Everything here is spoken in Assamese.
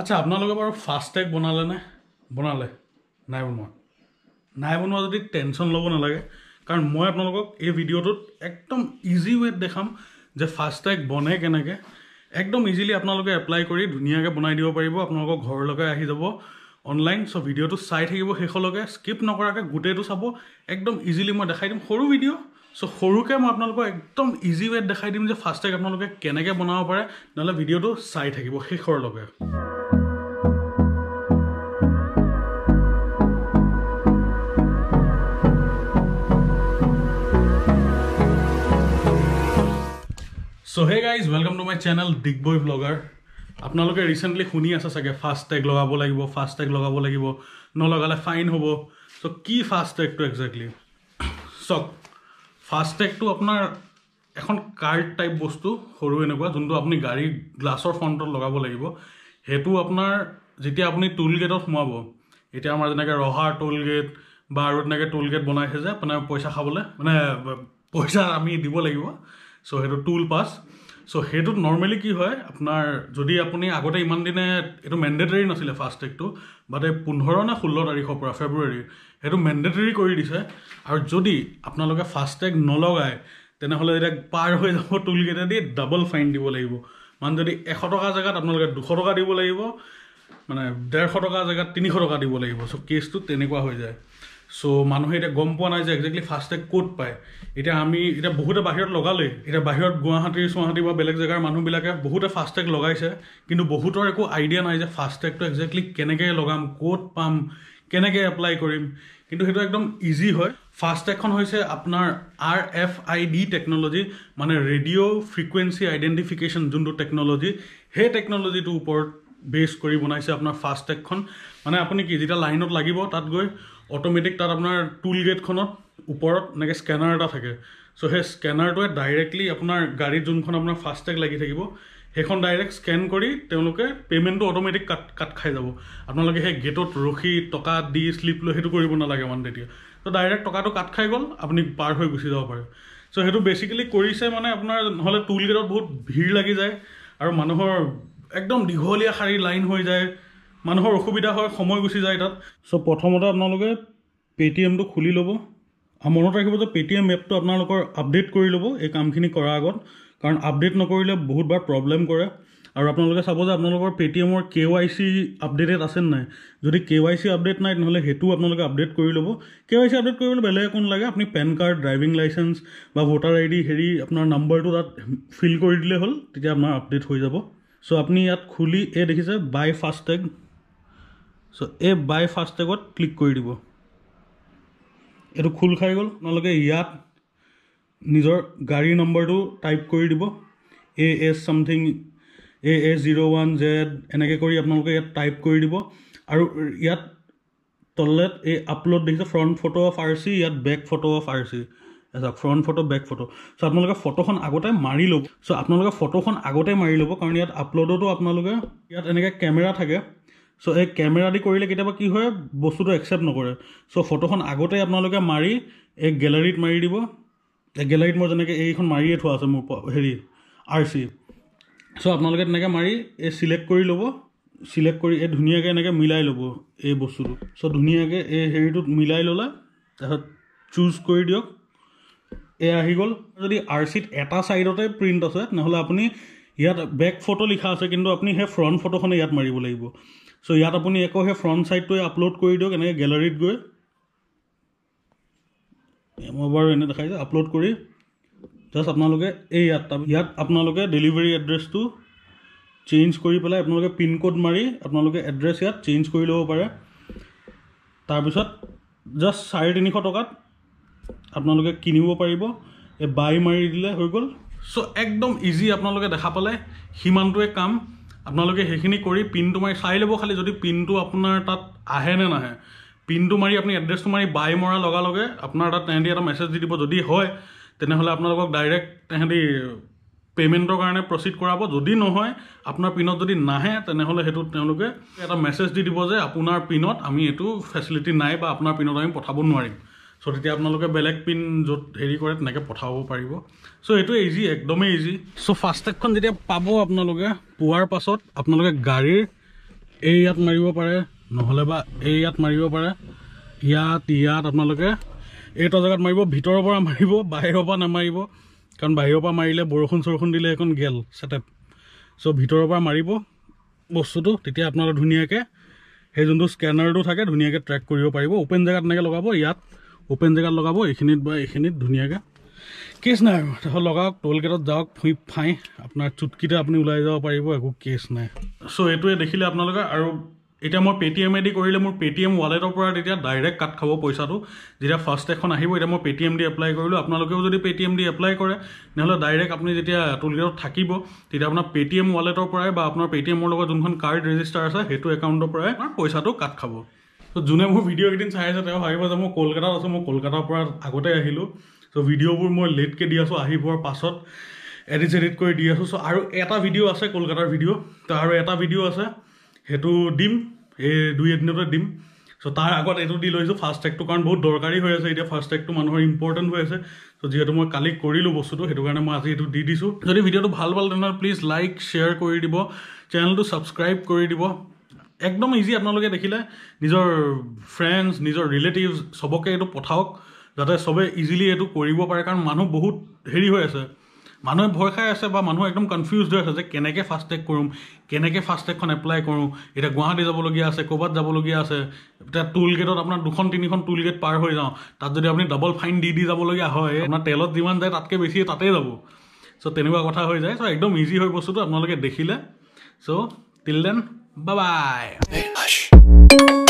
আচ্ছা আপোনালোকে বাৰু ফাষ্টটেগ বনালে নে বনালে নাই বনোৱা নাই বনোৱা যদি টেনশ্যন ল'ব নালাগে কাৰণ মই আপোনালোকক এই ভিডিঅ'টোত একদম ইজি ৱেত দেখাম যে ফাষ্ট টেগ বনে কেনেকৈ একদম ইজিলি আপোনালোকে এপ্লাই কৰি ধুনীয়াকৈ বনাই দিব পাৰিব আপোনালোকৰ ঘৰলৈকে আহি যাব অনলাইন চ' ভিডিঅ'টো চাই থাকিব শেষলৈকে স্কিপ নকৰাকৈ গোটেইটো চাব একদম ইজিলি মই দেখাই দিম সৰু ভিডিঅ' চ' সৰুকৈ মই আপোনালোকক একদম ইজি ৱেত দেখাই দিম যে ফাষ্টটেগ আপোনালোকে কেনেকৈ বনাব পাৰে নহ'লে ভিডিঅ'টো চাই থাকিব শেষৰলৈকে so' hey guys welcome to my channel Digboi blogger আপোনালোকে ৰিচেণ্টলি শুনি আছা চাগে ফাষ্টটেগ লগাব লাগিব ফাষ্টটেগ লগাব লাগিব নলগালে ফাইন হ'ব চ' কি ফাষ্টটেগটো একজেক্টলি চাওক ফাষ্টটেগটো আপোনাৰ এখন কাৰ্ড টাইপ বস্তু সৰু এনেকুৱা যোনটো আপুনি গাড়ী গ্লাছৰ ফ্ৰণ্টত লগাব লাগিব সেইটো আপোনাৰ যেতিয়া আপুনি টোল গেটত সোমাব এতিয়া আমাৰ যেনেকৈ ৰহাৰ টোল গেট বা আৰু তেনেকৈ টোল গেট বনাইছে যে আপোনাৰ পইচা খাবলৈ মানে পইচা আমি দিব লাগিব চ' সেইটো টুল পাছ চ' সেইটোত নৰ্মেলি কি হয় আপোনাৰ যদি আপুনি আগতে ইমান দিনে এইটো মেণ্ডেটৰী নাছিলে টেগটো বাট এই পোন্ধৰ নে ষোল্ল তাৰিখৰ পৰা ফেব্ৰুৱাৰী সেইটো মেণ্ডেটৰী কৰি দিছে আৰু যদি আপোনালোকে ফাষ্ট টেগ নলগায় তেনেহ'লে এতিয়া পাৰ হৈ যাব টুলকেইটাদি ডাবল ফাইন দিব লাগিব মানে যদি এশ টকা জেগাত আপোনালোকে দুশ টকা দিব লাগিব মানে ডেৰশ টকা জেগাত তিনিশ টকা দিব লাগিব চ' কেছটো তেনেকুৱা হৈ যায় চ' মানুহে এতিয়া গম পোৱা নাই যে একজেক্টলি ফাষ্ট টেগ ক'ত পায় এতিয়া আমি এতিয়া বহুতে বাহিৰত লগালেই এতিয়া বাহিৰত গুৱাহাটী চুৱাহাটী বা বেলেগ জেগাৰ মানুহবিলাকে বহুতে ফাষ্ট টেগ লগাইছে কিন্তু বহুতৰ একো আইডিয়া নাই যে ফাষ্টেগটো একজেক্টলি কেনেকৈ লগাম ক'ত পাম কেনেকৈ এপ্লাই কৰিম কিন্তু সেইটো একদম ইজি হয় ফাষ্ট টেগখন হৈছে আপোনাৰ R F I D technology মানে ৰেডিঅ' ফ্ৰিকুৱেঞ্চি আইডেণ্টিফিকেশ্যন যোনটো টেকন'লজি সেই টেকন'লজিটোৰ ওপৰত বেছ কৰি বনাইছে আপোনাৰ ফাষ্ট টেগখন মানে আপুনি কি যেতিয়া লাইনত লাগিব তাত গৈ অট'মেটিক তাত আপোনাৰ টুল গেটখনত ওপৰত এনেকৈ স্কেনাৰ এটা থাকে চ' সেই স্কেনাৰটোৱে ডাইৰেক্টলি আপোনাৰ গাড়ীত যোনখন আপোনাৰ ফাষ্টটেগ লাগি থাকিব সেইখন ডাইৰেক্ট স্কেন কৰি তেওঁলোকে পে'মেণ্টটো অট'মেটিক কাট কাট খাই যাব আপোনালোকে সেই গেটত ৰখি টকা দি শ্লিপ লৈ সেইটো কৰিব নালাগে মানে তেতিয়া ত' ডাইৰেক্ট টকাটো কাট খাই গ'ল আপুনি পাৰ হৈ গুচি যাব পাৰে চ' সেইটো বেচিকেলি কৰিছে মানে আপোনাৰ নহ'লে টুল গেটত বহুত ভিৰ লাগি যায় আৰু মানুহৰ একদম দীঘলীয়া শাৰী লাইন হৈ যায় মানুহৰ অসুবিধা হয় সময় গুচি যায় তাত চ' প্ৰথমতে আপোনালোকে পে'টিএমটো খুলি ল'ব আৰু মনত ৰাখিব যে পে'টিএম এপটো আপোনালোকৰ আপডেট কৰি ল'ব এই কামখিনি কৰাৰ আগত কাৰণ আপডেট নকৰিলে বহুতবাৰ প্ৰব্লেম কৰে আৰু আপোনালোকে চাব যে আপোনালোকৰ পে'টিএমৰ কে ৱাই চি আপডেটেড আছে নাই যদি কে ৱাই চি আপডেট নাই তেনেহ'লে সেইটো আপোনালোকে আপডেট কৰি ল'ব কে ৱাই চি আপডেট কৰিবলৈ বেলেগ একো নালাগে আপুনি পেন কাৰ্ড ড্ৰাইভিং লাইচেঞ্চ বা ভোটাৰ আই ডি হেৰি আপোনাৰ নাম্বাৰটো তাত ফিল কৰি দিলে হ'ল তেতিয়া আপোনাৰ আপডেট হৈ যাব চ' আপুনি ইয়াত খুলি এই দেখিছে বাই ফাষ্টেগ চ' এই বাই ফাষ্টটেগত ক্লিক কৰি দিব এইটো খোল খাই গ'ল আপোনালোকে ইয়াত নিজৰ গাড়ীৰ নম্বৰটো টাইপ কৰি দিব A S something A S zero' one Z এনেকৈ কৰি আপোনালোকে ইয়াত টাইপ কৰি দিব আৰু ইয়াত তললেত এই আপলোড দেখিছে front photo of R C ইয়াত back photo of R C চাওক ফ্ৰণ্ট ফটো বেক ফটো চ' আপোনালোকে ফটোখন আগতে মাৰি ল'ব চ' আপোনালোকে ফটোখন আগতে মাৰি ল'ব কাৰণ ইয়াত আপলোডতো আপোনালোকে ইয়াত এনেকৈ কেমেৰা থাকে চ' এই কেমেৰাদি কৰিলে কেতিয়াবা কি হয় বস্তুটো একচেপ্ট নকৰে চ' ফটোখন আগতে আপোনালোকে মাৰি এই গেলেৰীত মাৰি দিব এই গেলেৰীত মই যেনেকৈ এইখন মাৰিয়ে থোৱা আছে মোৰ হেৰি আৰ চি চ' আপোনালোকে তেনেকৈ মাৰি এই চিলেক্ট কৰি ল'ব চিলেক্ট কৰি এই ধুনীয়াকৈ এনেকৈ মিলাই ল'ব এই বস্তুটো চ' ধুনীয়াকৈ এই হেৰিটোত মিলাই ল'লে তাৰপিছত চুজ কৰি দিয়ক এই আহি গ'ল যদি আৰ চিত এটা ছাইডতে প্ৰিণ্ট আছে তেনেহ'লে আপুনি ইয়াত বেক ফটো লিখা আছে কিন্তু আপুনি সেই ফ্ৰণ্ট ফটোখনে ইয়াত মাৰিব লাগিব চ' ইয়াত আপুনি আকৌ সেই ফ্ৰণ্ট ছাইডটোৱে আপলোড কৰি দিয়ক এনেকৈ গেলাৰীত গৈ মই বাৰু এনে দেখাই যে আপলোড কৰি জাষ্ট আপোনালোকে এই ইয়াত ইয়াত আপোনালোকে ডেলিভাৰী এড্ৰেছটো চেঞ্জ কৰি পেলাই আপোনালোকে পিনক'ড মাৰি আপোনালোকে এড্ৰেছ ইয়াত চেঞ্জ কৰি ল'ব পাৰে তাৰপিছত জাষ্ট চাৰে তিনিশ টকাত আপোনালোকে কিনিব পাৰিব এই বাই মাৰি দিলে হৈ গ'ল চ' একদম ইজি আপোনালোকে দেখা পালে সিমানটোৱে কাম আপোনালোকে সেইখিনি কৰি পিনটো মাৰি চাই ল'ব খালি যদি পিনটো আপোনাৰ তাত আহে নে নাহে পিনটো মাৰি আপুনি এড্ৰেছটো মাৰি বাই মৰাৰ লগে আপোনাৰ তাত তেহেঁতি এটা মেছেজ দি দিব যদি হয় তেনেহ'লে আপোনালোকক ডাইৰেক্ট তেহেঁতি পে'মেণ্টৰ কাৰণে প্ৰচিড কৰাব যদি নহয় আপোনাৰ পিনত যদি নাহে তেনেহ'লে সেইটোত তেওঁলোকে এটা মেছেজ দি দিব যে আপোনাৰ পিনত আমি এইটো ফেচিলিটি নাই বা আপোনাৰ পিনত আমি পঠাব নোৱাৰিম চ' তেতিয়া আপোনালোকে বেলেগ পিন য'ত হেৰি কৰে তেনেকৈ পঠাব পাৰিব চ' এইটো ইজি একদমেই ইজি চ' ফাষ্টেগখন যেতিয়া পাব আপোনালোকে পোৱাৰ পাছত আপোনালোকে গাড়ীৰ এই ইয়াত মাৰিব পাৰে নহ'লে বা এই ইয়াত মাৰিব পাৰে ইয়াত ইয়াত আপোনালোকে এইটা জেগাত মাৰিব ভিতৰৰ পৰা মাৰিব বাহিৰৰ পৰা নামাৰিব কাৰণ বাহিৰৰ পৰা মাৰিলে বৰষুণ চৰষুণ দিলে এইখন গেল চেটেপ চ' ভিতৰৰ পৰা মাৰিব বস্তুটো তেতিয়া আপোনালোকে ধুনীয়াকৈ সেই যোনটো স্কেনাৰটো থাকে ধুনীয়াকৈ ট্ৰেক কৰিব পাৰিব অ'পেন জেগাত তেনেকৈ লগাব ইয়াত ওপেন জেগাত লগাব এইখিনিত বা এইখিনিত ধুনীয়াকৈ কেচ নাই আৰু লগাওক টোল গেটত যাওক ফুঁই ফাই আপোনাৰ চুটকিতে আপুনি ওলাই যাব পাৰিব একো কেচ নাই চ' এইটোৱে দেখিলে আপোনালোকে আৰু এতিয়া মই পে'টিএমেদি কৰিলে মোৰ পে'টিএম ৱালেটৰ পৰা তেতিয়া ডাইৰেক্ট কাট খাব পইচাটো যেতিয়া ফাৰ্ষ্ট এখন আহিব এতিয়া মই পে'টিএম দি এপ্লাই কৰিলোঁ আপোনালোকেও যদি পে'টিএম দি এপ্লাই কৰে নহ'লে ডাইৰেক্ট আপুনি যেতিয়া টোল গেটত থাকিব তেতিয়া আপোনাৰ পে'টিএম ৱালেটৰ পৰাই বা আপোনাৰ পে'টিএমৰ লগত যোনখন কাৰ্ড ৰেজিষ্টাৰ আছে সেইটো একাউণ্টৰ পৰাই আমাৰ পইচাটো কাট খাব চ' যোনে মোৰ ভিডিঅ' এদিন চাই আছে তেওঁ ভাবিব যে মই কলকাতাত আছোঁ মই কলকাতাৰ পৰা আগতে আহিলোঁ চ' ভিডিঅ'বোৰ মই লেটকৈ দি আছোঁ আহি পোৱাৰ পাছত এডিট চেডিট কৰি দি আছোঁ চ' আৰু এটা ভিডিঅ' আছে কলকাতাৰ ভিডিঅ' তাৰ আৰু এটা ভিডিঅ' আছে সেইটো দিম এই দুই এদিনতে দিম চ' তাৰ আগত এইটো দি লৈছোঁ ফাৰ্ষ্ট টেগটো কাৰণ বহুত দৰকাৰী হৈ আছে এতিয়া ফাৰ্ষ্ট টেগটো মানুহৰ ইম্পৰ্টেণ্ট হৈ আছে চ' যিহেতু মই কালি কৰিলোঁ বস্তুটো সেইটো কাৰণে মই আজি এইটো দি দিছোঁ যদি ভিডিঅ'টো ভাল পালে তেনেহ'লে প্লিজ লাইক শ্বেয়াৰ কৰি দিব চেনেলটো ছাবস্ক্ৰাইব কৰি দিব একদম ইজি আপোনালোকে দেখিলে নিজৰ ফ্ৰেণ্ডছ নিজৰ ৰিলেটিভছ চবকে এইটো পঠাওক যাতে চবে ইজিলি এইটো কৰিব পাৰে কাৰণ মানুহ বহুত হেৰি হৈ আছে মানুহে ভয় খাই আছে বা মানুহ একদম কনফিউজ হৈ আছে যে কেনেকৈ ফাষ্ট ফাষ্টটেগ কৰোঁ কেনেকৈ ফাষ্ট ফাষ্টটেগখন এপ্লাই কৰোঁ এতিয়া গুৱাহাটী যাবলগীয়া আছে ক'ৰবাত যাবলগীয়া আছে এতিয়া টোল গেটত আপোনাৰ দুখন তিনিখন টোল গেট পাৰ হৈ যাওঁ তাত যদি আপুনি ডাবল ফাইন দি দি যাবলগীয়া হয় আপোনাৰ তেলত যিমান যায় তাতকৈ বেছি তাতেই যাব চ' তেনেকুৱা কথা হৈ যায় চ' একদম ইজি হয় বস্তুটো আপোনালোকে দেখিলে চ' টিল দেন 拜拜。